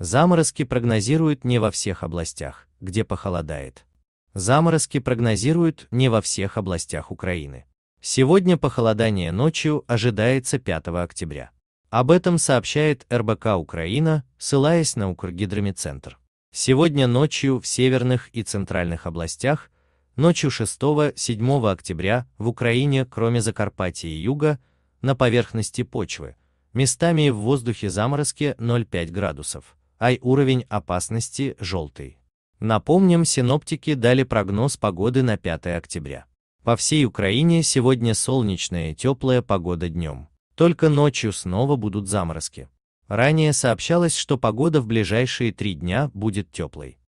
Заморозки прогнозируют не во всех областях, где похолодает. Заморозки прогнозируют не во всех областях Украины. Сегодня похолодание ночью ожидается 5 октября. Об этом сообщает РБК Украина, ссылаясь на Укргидромедцентр. Сегодня ночью в северных и центральных областях, ночью 6-7 октября в Украине, кроме Закарпатья и юга, на поверхности почвы, местами и в воздухе заморозки 0,5 градусов Ай уровень опасности желтый. Напомним, синоптики дали прогноз погоды на 5 октября. По всей Украине сегодня солнечная и теплая погода днем. Только ночью снова будут заморозки. Ранее сообщалось, что погода в ближайшие три дня будет теплой.